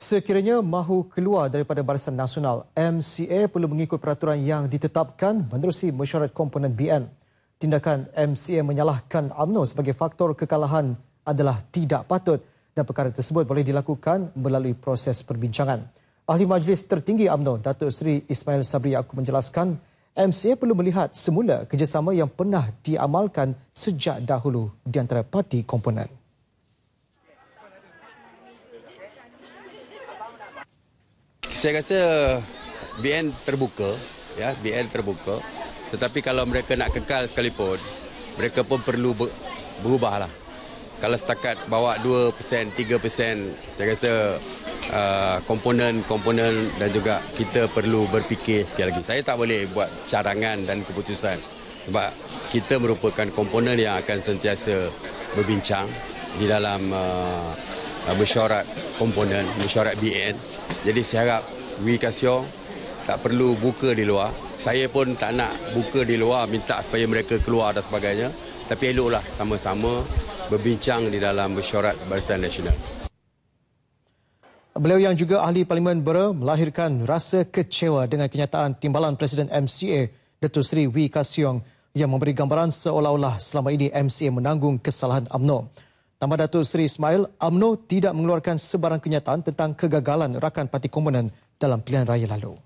Sekiranya mahu keluar daripada Barisan Nasional, MCA perlu mengikut peraturan yang ditetapkan menerusi mesyuarat komponen BN. Tindakan MCA menyalahkan UMNO sebagai faktor kekalahan adalah tidak patut dan perkara tersebut boleh dilakukan melalui proses perbincangan. Ahli Majlis Tertinggi UMNO, Datuk Seri Ismail Sabri Yaakob menjelaskan MCA perlu melihat semula kerjasama yang pernah diamalkan sejak dahulu di antara parti komponen. saya rasa BN terbuka ya BN terbuka tetapi kalau mereka nak kekal sekalipun mereka pun perlu berubahlah kalau setakat bawa 2% 3% saya rasa uh, komponen-komponen dan juga kita perlu berfikir sekali lagi saya tak boleh buat carangan dan keputusan sebab kita merupakan komponen yang akan sentiasa berbincang di dalam uh, uh mesyuarat komponen mesyuarat BN jadi saya harap We Kasio tak perlu buka di luar. Saya pun tak nak buka di luar minta supaya mereka keluar dan sebagainya. Tapi eloklah sama-sama berbincang di dalam mesyuarat Barisan Nasional. Beliau yang juga ahli Parlimen Bera melahirkan rasa kecewa dengan kenyataan timbalan Presiden MCA Datuk Seri Wee Kasiong yang memberi gambaran seolah-olah selama ini MCA menanggung kesalahan UMNO. Tambah Datuk Seri Ismail, UMNO tidak mengeluarkan sebarang kenyataan tentang kegagalan rakan parti komponen dalam pilihan raya lalu.